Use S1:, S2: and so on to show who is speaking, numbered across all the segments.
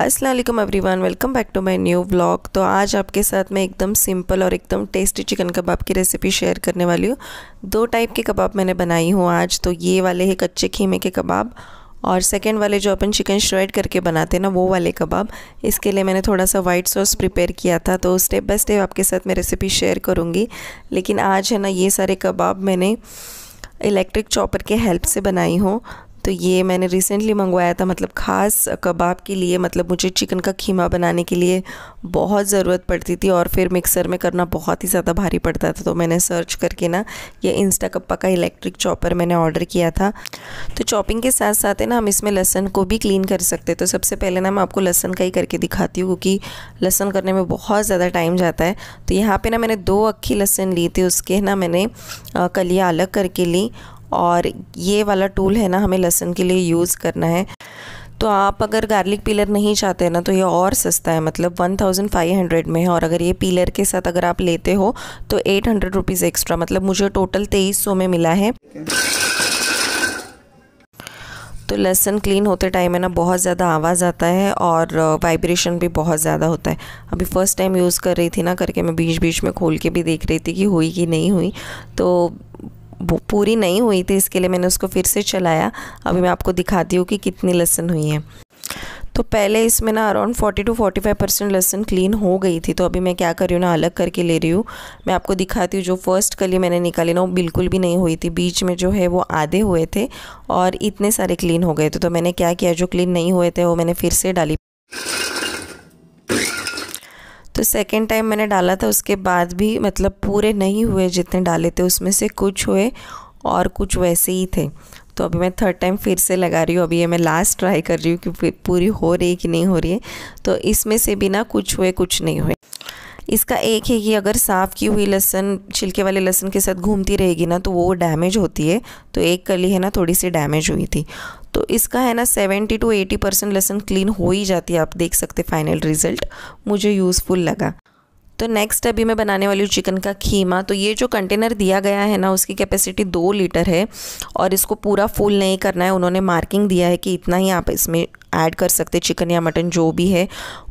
S1: असलम वन welcome back to my new blog तो आज आपके साथ मैं एकदम सिंपल और एकदम टेस्टी चिकन कबाब की रेसिपी शेयर करने वाली हूँ दो टाइप के कबाब मैंने बनाई हूँ आज तो ये वाले हैं कच्चे खीमे के कबाब और सेकेंड वाले जो अपन चिकन श्रेड करके बनाते हैं ना वो वाले कबाब इसके लिए मैंने थोड़ा सा वाइट सॉस प्रिपेयर किया था तो स्टेप बाय स्टेप आपके साथ मैं रेसिपी शेयर करूँगी लेकिन आज है ना ये सारे कबाब मैंने इलेक्ट्रिक चॉपर के हेल्प से बनाई हूँ तो ये मैंने रिसेंटली मंगवाया था मतलब ख़ास कबाब के लिए मतलब मुझे चिकन का खीमा बनाने के लिए बहुत ज़रूरत पड़ती थी और फिर मिक्सर में करना बहुत ही ज़्यादा भारी पड़ता था तो मैंने सर्च करके ना ये इंस्टा कप्पा का इलेक्ट्रिक चॉपर मैंने ऑर्डर किया था तो चॉपिंग के साथ साथ है ना हम इसमें लहसन को भी क्लीन कर सकते तो सबसे पहले ना मैं आपको लहसन का ही करके दिखाती हूँ क्योंकि लहसन करने में बहुत ज़्यादा टाइम जाता है तो यहाँ पर ना मैंने दो अक्खी लहसन ली थी उसके ना मैंने कलिया अलग करके ली और ये वाला टूल है ना हमें लहसुन के लिए यूज़ करना है तो आप अगर गार्लिक पीलर नहीं चाहते हैं ना तो ये और सस्ता है मतलब 1500 में है और अगर ये पीलर के साथ अगर आप लेते हो तो 800 हंड्रेड एक्स्ट्रा मतलब मुझे टोटल 2300 में मिला है तो लहसन क्लीन होते टाइम है ना बहुत ज़्यादा आवाज़ आता है और वाइब्रेशन भी बहुत ज़्यादा होता है अभी फ़र्स्ट टाइम यूज़ कर रही थी ना करके मैं बीच बीच में खोल के भी देख रही थी कि हुई कि नहीं हुई तो वो पूरी नहीं हुई थी इसके लिए मैंने उसको फिर से चलाया अभी मैं आपको दिखाती हूँ कि कितनी लहसन हुई है तो पहले इसमें ना अराउंड 40 टू 45 परसेंट लहसन क्लीन हो गई थी तो अभी मैं क्या कर रही हूँ ना अलग करके ले रही हूँ मैं आपको दिखाती हूँ जो फर्स्ट कली मैंने निकाली ना वो बिल्कुल भी नहीं हुई थी बीच में जो है वो आधे हुए थे और इतने सारे क्लीन हो गए थे तो मैंने क्या किया जो क्लीन नहीं हुए थे वो मैंने फिर से डाली तो सेकेंड टाइम मैंने डाला था उसके बाद भी मतलब पूरे नहीं हुए जितने डाले थे उसमें से कुछ हुए और कुछ वैसे ही थे तो अभी मैं थर्ड टाइम फिर से लगा रही हूँ अभी ये मैं लास्ट ट्राई कर रही हूँ कि पूरी हो रही है कि नहीं हो रही है तो इसमें से भी ना कुछ हुए कुछ नहीं हुए इसका एक है कि अगर साफ़ की हुई लहसन छिलके वाले लहसन के साथ घूमती रहेगी ना तो वो डैमेज होती है तो एक कली है ना थोड़ी सी डैमेज हुई थी तो इसका है ना सेवेंटी टू एटी परसेंट लेसन क्लीन हो ही जाती है आप देख सकते फाइनल रिजल्ट मुझे यूज़फुल लगा तो नेक्स्ट अभी मैं बनाने वाली हूँ चिकन का खीमा तो ये जो कंटेनर दिया गया है ना उसकी कैपेसिटी दो लीटर है और इसको पूरा फुल नहीं करना है उन्होंने मार्किंग दिया है कि इतना ही आप इसमें ऐड कर सकते चिकन या मटन जो भी है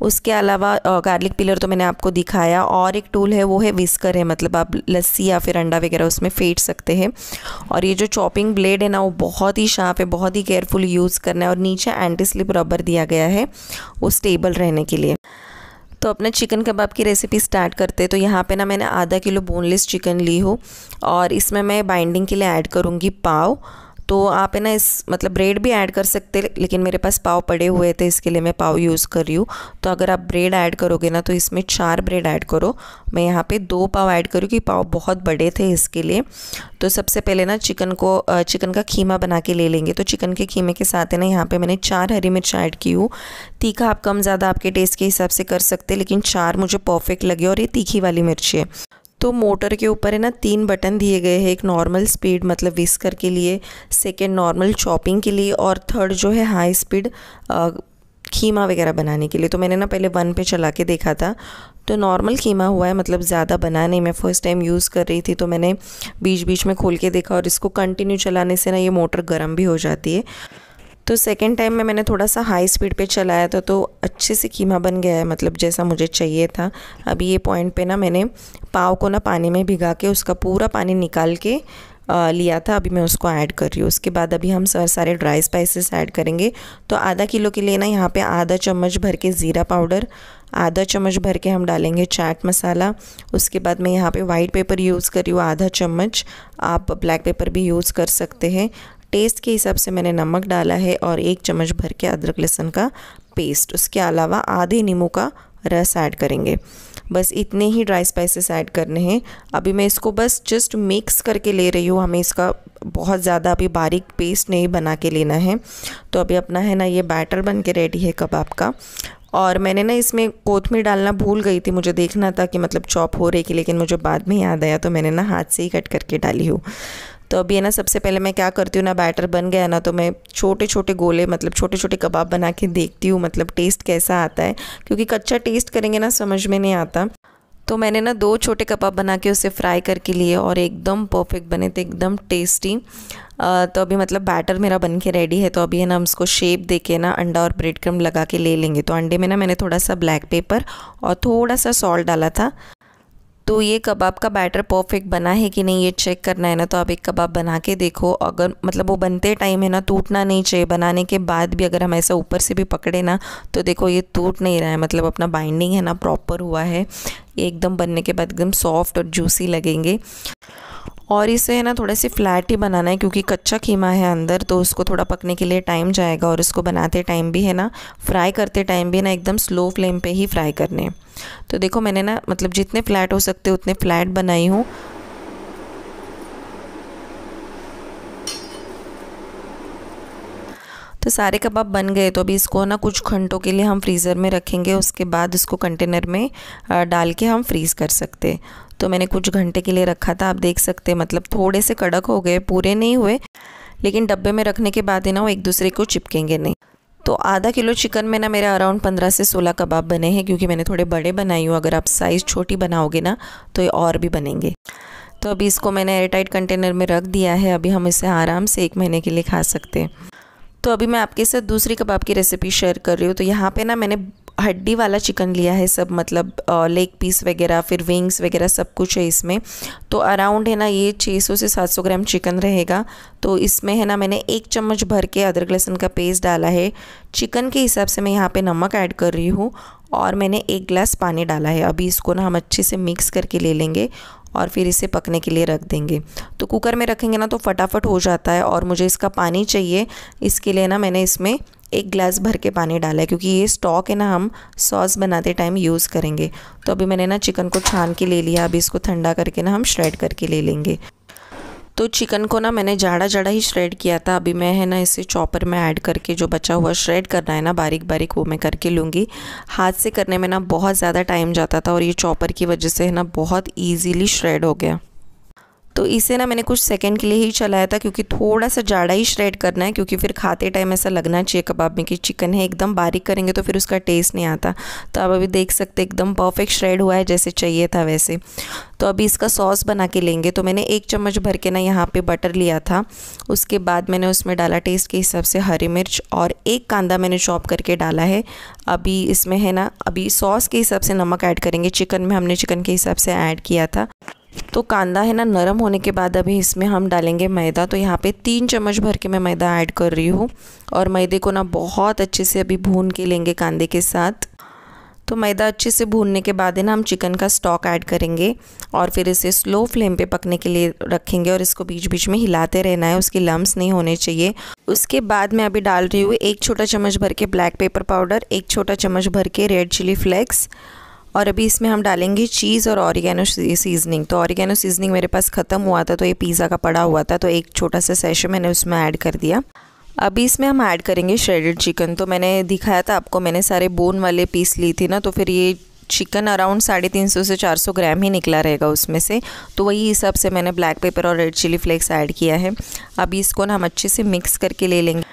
S1: उसके अलावा गार्लिक पिलर तो मैंने आपको दिखाया और एक टूल है वो है विस्कर है मतलब आप लस्सी या फिर अंडा वगैरह उसमें फेंट सकते हैं और ये जो चॉपिंग ब्लेड है ना वो बहुत ही शार्प है बहुत ही केयरफुल यूज़ करना है और नीचे एंटी स्लिप रबर दिया गया है वो स्टेबल रहने के लिए तो अपना चिकन कबाब की रेसिपी स्टार्ट करते हैं तो यहाँ पे ना मैंने आधा किलो बोनलेस चिकन ली हो और इसमें मैं बाइंडिंग के लिए ऐड करूँगी पाव तो आप है ना इस मतलब ब्रेड भी ऐड कर सकते लेकिन मेरे पास पाव पड़े हुए थे इसके लिए मैं पाव यूज़ कर रही हूँ तो अगर आप ब्रेड ऐड करोगे ना तो इसमें चार ब्रेड ऐड करो मैं यहाँ पे दो पाव ऐड करूँ कि पाव बहुत बड़े थे इसके लिए तो सबसे पहले ना चिकन को चिकन का खीमा बना के ले लेंगे तो चिकन के खीमे के साथ है ना यहाँ पर मैंने चार हरी मिर्च ऐड की हूँ तीखा आप कम ज़्यादा आपके टेस्ट के हिसाब से कर सकते लेकिन चार मुझे परफेक्ट लगे और ये तीखी वाली मिर्ची है तो मोटर के ऊपर है ना तीन बटन दिए गए हैं एक नॉर्मल स्पीड मतलब विस्कर के लिए सेकेंड नॉर्मल चॉपिंग के लिए और थर्ड जो है हाई स्पीड खीमा वगैरह बनाने के लिए तो मैंने ना पहले वन पे चला के देखा था तो नॉर्मल खीमा हुआ है मतलब ज़्यादा बना नहीं मैं फ़र्स्ट टाइम यूज़ कर रही थी तो मैंने बीच बीच में खोल के देखा और इसको कंटिन्यू चलाने से ना ये मोटर गर्म भी हो जाती है तो सेकेंड टाइम में मैंने थोड़ा सा हाई स्पीड पे चलाया था तो अच्छे से कीमा बन गया है मतलब जैसा मुझे चाहिए था अभी ये पॉइंट पे ना मैंने पाव को ना पानी में भिगा के उसका पूरा पानी निकाल के आ, लिया था अभी मैं उसको ऐड कर रही हूँ उसके बाद अभी हम सारे ड्राई स्पाइसेस ऐड करेंगे तो आधा किलो के लिए ना यहाँ पे आधा चम्मच भर के ज़ीरा पाउडर आधा चम्मच भर के हम डालेंगे चाट मसाला उसके बाद मैं यहाँ पे वाइट पेपर यूज़ कर रही हूँ आधा चम्मच आप ब्लैक पेपर भी यूज़ कर सकते हैं टेस्ट के हिसाब से मैंने नमक डाला है और एक चम्मच भर के अदरक लहसुन का पेस्ट उसके अलावा आधे नींबू का रस ऐड करेंगे बस इतने ही ड्राई स्पाइसेस ऐड करने हैं अभी मैं इसको बस जस्ट मिक्स करके ले रही हूँ हमें इसका बहुत ज़्यादा अभी बारीक पेस्ट नहीं बना के लेना है तो अभी अपना है ना ये बैटर बन के रेडी है कबाब का और मैंने ना इसमें कोथमीर डालना भूल गई थी मुझे देखना था कि मतलब चॉप हो रही थी लेकिन मुझे बाद में याद आया तो मैंने ना हाथ से ही कट करके डाली हूँ तो अभी है ना सबसे पहले मैं क्या करती हूँ ना बैटर बन गया ना तो मैं छोटे छोटे गोले मतलब छोटे छोटे कबाब बना के देखती हूँ मतलब टेस्ट कैसा आता है क्योंकि कच्चा टेस्ट करेंगे ना समझ में नहीं आता तो मैंने ना दो छोटे कबाब बना के उसे फ्राई करके लिए और एकदम परफेक्ट बने थे एकदम टेस्टी तो अभी मतलब बैटर मेरा बन के रेडी है तो अभी है ना हम शेप दे के ना अंडा और ब्रेड क्रम लगा के ले लेंगे तो अंडे में ना मैंने थोड़ा सा ब्लैक पेपर और थोड़ा सा सॉल्ट डाला था तो ये कबाब का बैटर परफेक्ट बना है कि नहीं ये चेक करना है ना तो आप एक कबाब बना के देखो अगर मतलब वो बनते टाइम है ना टूटना नहीं चाहिए बनाने के बाद भी अगर हम ऐसा ऊपर से भी पकड़े ना तो देखो ये टूट नहीं रहा है मतलब अपना बाइंडिंग है ना प्रॉपर हुआ है ये एकदम बनने के बाद एकदम सॉफ्ट और जूसी लगेंगे और इसे है ना थोड़े से फ्लैट ही बनाना है क्योंकि कच्चा कीमा है अंदर तो उसको थोड़ा पकने के लिए टाइम जाएगा और इसको बनाते टाइम भी है ना फ्राई करते टाइम भी ना एकदम स्लो फ्लेम पे ही फ्राई करने तो देखो मैंने ना मतलब जितने फ्लैट हो सकते उतने फ्लैट बनाई हूँ तो सारे कबाब बन गए तो अभी इसको ना कुछ घंटों के लिए हम फ्रीज़र में रखेंगे उसके बाद इसको कंटेनर में डाल के हम फ्रीज़ कर सकते तो मैंने कुछ घंटे के लिए रखा था आप देख सकते मतलब थोड़े से कड़क हो गए पूरे नहीं हुए लेकिन डब्बे में रखने के बाद ही ना वो एक दूसरे को चिपकेंगे नहीं तो आधा किलो चिकन में ना मेरे अराउंड पंद्रह से सोलह कबाब बने हैं क्योंकि मैंने थोड़े बड़े बनाई हूँ अगर आप साइज़ छोटी बनाओगे ना तो ये और भी बनेंगे तो अभी इसको मैंने एयरटाइट कंटेनर में रख दिया है अभी हम इसे आराम से एक महीने के लिए खा सकते हैं तो अभी मैं आपके साथ दूसरी कबाब की रेसिपी शेयर कर रही हूँ तो यहाँ पे ना मैंने हड्डी वाला चिकन लिया है सब मतलब लेग पीस वगैरह फिर विंग्स वगैरह सब कुछ है इसमें तो अराउंड है ना ये 600 से 700 ग्राम चिकन रहेगा तो इसमें है ना मैंने एक चम्मच भर के अदरक लहसुन का पेस्ट डाला है चिकन के हिसाब से मैं यहाँ पे नमक ऐड कर रही हूँ और मैंने एक गिलास पानी डाला है अभी इसको ना हम अच्छे से मिक्स करके ले लेंगे और फिर इसे पकने के लिए रख देंगे तो कुकर में रखेंगे ना तो फटाफट हो जाता है और मुझे इसका पानी चाहिए इसके लिए ना मैंने इसमें एक ग्लास भर के पानी डाला है क्योंकि ये स्टॉक है ना हम सॉस बनाते टाइम यूज़ करेंगे तो अभी मैंने ना चिकन को छान के ले लिया अभी इसको ठंडा करके ना हम श्रेड करके ले लेंगे तो चिकन को ना मैंने जाड़ा जाड़ा ही श्रेड किया था अभी मैं है ना इसे चॉपर में ऐड करके जो बचा हुआ श्रेड करना है ना बारीक बारीक वो मैं करके लूँगी हाथ से करने में ना बहुत ज़्यादा टाइम जाता था और ये चॉपर की वजह से है ना बहुत ईजीली श्रेड हो गया तो इसे ना मैंने कुछ सेकंड के लिए ही चलाया था क्योंकि थोड़ा सा जाड़ा ही श्रेड करना है क्योंकि फिर खाते टाइम ऐसा लगना चाहिए कबाब में कि चिकन है एकदम बारीक करेंगे तो फिर उसका टेस्ट नहीं आता तो आप अभी देख सकते एकदम परफेक्ट श्रेड हुआ है जैसे चाहिए था वैसे तो अभी इसका सॉस बना के लेंगे तो मैंने एक चम्मच भर के ना यहाँ पर बटर लिया था उसके बाद मैंने उसमें डाला टेस्ट के हिसाब से हरी मिर्च और एक कांदा मैंने चॉप करके डाला है अभी इसमें है ना अभी सॉस के हिसाब से नमक ऐड करेंगे चिकन में हमने चिकन के हिसाब से ऐड किया था तो कांदा है ना नरम होने के बाद अभी इसमें हम डालेंगे मैदा तो यहाँ पे तीन चम्मच भर के मैं मैदा ऐड कर रही हूँ और मैदे को ना बहुत अच्छे से अभी भून के लेंगे कांदे के साथ तो मैदा अच्छे से भूनने के बाद है ना हम चिकन का स्टॉक ऐड करेंगे और फिर इसे स्लो फ्लेम पे पकने के लिए रखेंगे और इसको बीच बीच में हिलाते रहना है उसके लम्स नहीं होने चाहिए उसके बाद मैं अभी डाल रही हूँ एक छोटा चम्मच भर के ब्लैक पेपर पाउडर एक छोटा चम्मच भर के रेड चिली फ्लेक्स और अभी इसमें हम डालेंगे चीज़ और ऑरिगेनो सीजनिंग तो ऑरिगेनो सीजनिंग मेरे पास ख़त्म हुआ था तो ये पिज़्ज़ा का पड़ा हुआ था तो एक छोटा सा सेशन मैंने उसमें ऐड कर दिया अभी इसमें हम ऐड करेंगे श्रेडेड चिकन तो मैंने दिखाया था आपको मैंने सारे बोन वाले पीस ली थी ना तो फिर ये चिकन अराउंड साढ़े तीन सौ से चार सौ ग्राम ही निकला रहेगा उसमें से तो वही हिसाब से मैंने ब्लैक पेपर और रेड चिली फ्लेक्स ऐड किया है अभी इसको ना हम अच्छे से मिक्स करके ले लेंगे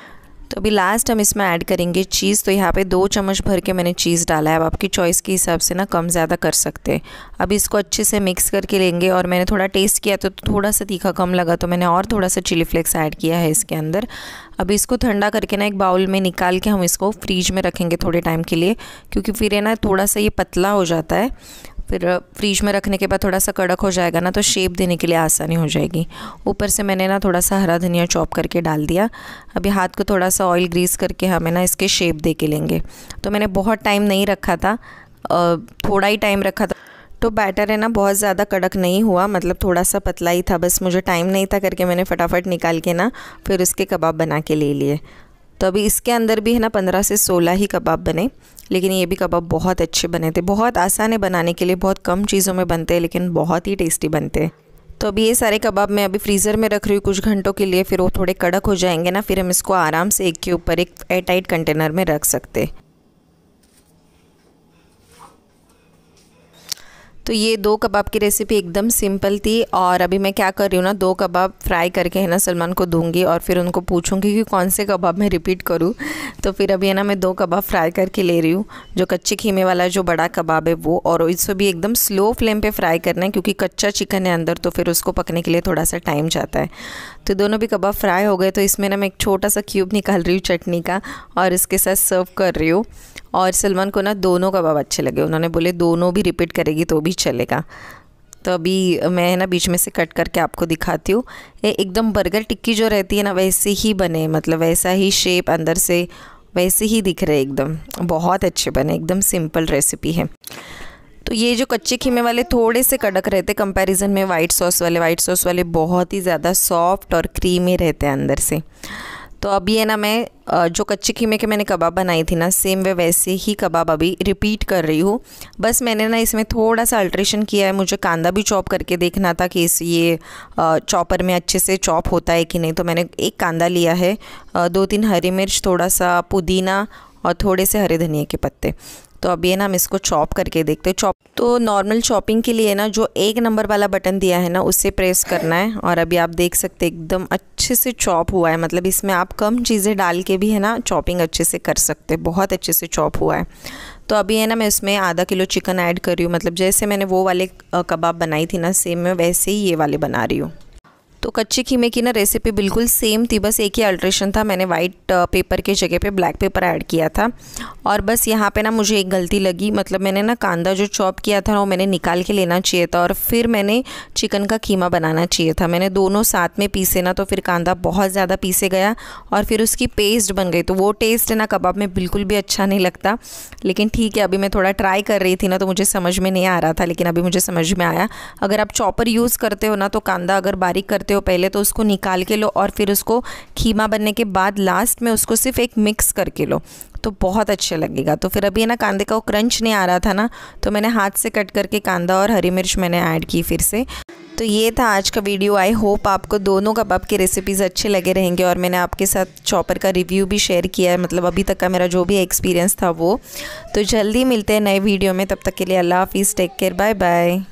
S1: तो अभी लास्ट हम इसमें ऐड करेंगे चीज़ तो यहाँ पे दो चम्मच भर के मैंने चीज़ डाला है अब आपकी चॉइस के हिसाब से ना कम ज़्यादा कर सकते हैं अब इसको अच्छे से मिक्स करके लेंगे और मैंने थोड़ा टेस्ट किया तो थोड़ा सा तीखा कम लगा तो मैंने और थोड़ा सा चिली फ्लेक्स ऐड किया है इसके अंदर अब इसको ठंडा करके ना एक बाउल में निकाल के हम इसको फ्रीज में रखेंगे थोड़े टाइम के लिए क्योंकि फिर है ना थोड़ा सा ये पतला हो जाता है फिर फ्रिज में रखने के बाद थोड़ा सा कड़क हो जाएगा ना तो शेप देने के लिए आसानी हो जाएगी ऊपर से मैंने ना थोड़ा सा हरा धनिया चॉप करके डाल दिया अभी हाथ को थोड़ा सा ऑयल ग्रीस करके हमें ना इसके शेप दे के लेंगे तो मैंने बहुत टाइम नहीं रखा था थोड़ा ही टाइम रखा था तो बैटर है ना बहुत ज़्यादा कड़क नहीं हुआ मतलब थोड़ा सा पतला ही था बस मुझे टाइम नहीं था करके मैंने फटाफट निकाल के ना फिर उसके कबाब बना के ले लिए तो अभी इसके अंदर भी है ना पंद्रह से सोलह ही कबाब बने लेकिन ये भी कबाब बहुत अच्छे बने थे बहुत आसान है बनाने के लिए बहुत कम चीज़ों में बनते हैं लेकिन बहुत ही टेस्टी बनते हैं तो अभी ये सारे कबाब मैं अभी फ्रीज़र में रख रही हूँ कुछ घंटों के लिए फिर वो थोड़े कड़क हो जाएंगे ना फिर हम इसको आराम से एक के ऊपर एक एयरटाइट कंटेनर में रख सकते तो ये दो कबाब की रेसिपी एकदम सिंपल थी और अभी मैं क्या कर रही हूँ ना दो कबाब फ्राई करके है ना सलमान को दूंगी और फिर उनको पूछूंगी कि कौन से कबाब मैं रिपीट करूँ तो फिर अभी है ना मैं दो कबाब फ्राई करके ले रही हूँ जो कच्चे खीमे वाला जो बड़ा कबाब है वो और इसको भी एकदम स्लो फ्लेम पर फ्राई करना है क्योंकि कच्चा चिकन है अंदर तो फिर उसको पकने के लिए थोड़ा सा टाइम जाता है तो दोनों भी कबाब फ्राई हो गए तो इसमें ना मैं एक छोटा सा क्यूब निकाल रही हूँ चटनी का और इसके साथ सर्व कर रही हूँ और सलमान को ना दोनों कबाब अच्छे लगे उन्होंने बोले दोनों भी रिपीट करेगी तो भी चलेगा तो अभी मैं ना बीच में से कट करके आपको दिखाती हूँ ये एकदम बर्गर टिक्की जो रहती है ना वैसे ही बने मतलब वैसा ही शेप अंदर से वैसे ही दिख रहे एकदम बहुत अच्छे बने एकदम सिंपल रेसिपी है तो ये जो कच्चे खीमे वाले थोड़े से कड़क रहते कंपैरिजन में वाइट सॉस वाले वाइट सॉस वाले बहुत ही ज़्यादा सॉफ्ट और क्रीमी रहते हैं अंदर से तो अब ये ना मैं जो कच्चे कीमे के मैंने कबाब बनाई थी ना सेम वे वैसे ही कबाब अभी रिपीट कर रही हूँ बस मैंने ना इसमें थोड़ा सा अल्ट्रेशन किया है मुझे कांदा भी चॉप करके देखना था कि इस ये चॉपर में अच्छे से चॉप होता है कि नहीं तो मैंने एक कांदा लिया है दो तीन हरी मिर्च थोड़ा सा पुदीना और थोड़े से हरे धनिया के पत्ते तो अब ये ना हम इसको चॉप करके देखते हैं चॉप तो नॉर्मल चॉपिंग के लिए ना जो एक नंबर वाला बटन दिया है ना उसे प्रेस करना है और अभी आप देख सकते एकदम अच्छे से चॉप हुआ है मतलब इसमें आप कम चीज़ें डाल के भी है ना चॉपिंग अच्छे से कर सकते बहुत अच्छे से चॉप हुआ है तो अभी है ना मैं इसमें आधा किलो चिकन ऐड कर रही हूँ मतलब जैसे मैंने वो वाले कबाब बनाई थी ना सेम मैं वैसे ही ये वाले बना रही हूँ तो कच्चे खीमे की ना रेसिपी बिल्कुल सेम थी बस एक ही अल्ट्रेशन था मैंने वाइट पेपर uh, के जगह पे ब्लैक पेपर ऐड किया था और बस यहाँ पे ना मुझे एक गलती लगी मतलब मैंने ना कांदा जो चॉप किया था ना वो मैंने निकाल के लेना चाहिए था और फिर मैंने चिकन का खीमा बनाना चाहिए था मैंने दोनों साथ में पीसे ना तो फिर कांदा बहुत ज़्यादा पीसे गया और फिर उसकी पेस्ट बन गई तो वो टेस्ट ना कबाब में बिल्कुल भी अच्छा नहीं लगता लेकिन ठीक है अभी मैं थोड़ा ट्राई कर रही थी ना तो मुझे समझ में नहीं आ रहा था लेकिन अभी मुझे समझ में आया अगर आप चॉपर यूज़ करते हो ना तो कांदा अगर बारीक करते हो पहले तो उसको निकाल के लो और फिर उसको खीमा बनने के बाद लास्ट में उसको सिर्फ एक मिक्स करके लो तो बहुत अच्छा लगेगा तो फिर अभी है ना कांदे का वो क्रंच नहीं आ रहा था ना तो मैंने हाथ से कट करके कांदा और हरी मिर्च मैंने ऐड की फिर से तो ये था आज का वीडियो आई होप आपको दोनों कबाब के रेसिपीज़ अच्छे लगे रहेंगे और मैंने आपके साथ चॉपर का रिव्यू भी शेयर किया है मतलब अभी तक का मेरा जो भी एक्सपीरियंस था वो तो जल्दी मिलते हैं नए वीडियो में तब तक के लिए अल्लाह हाफिज़ टेक केयर बाय बाय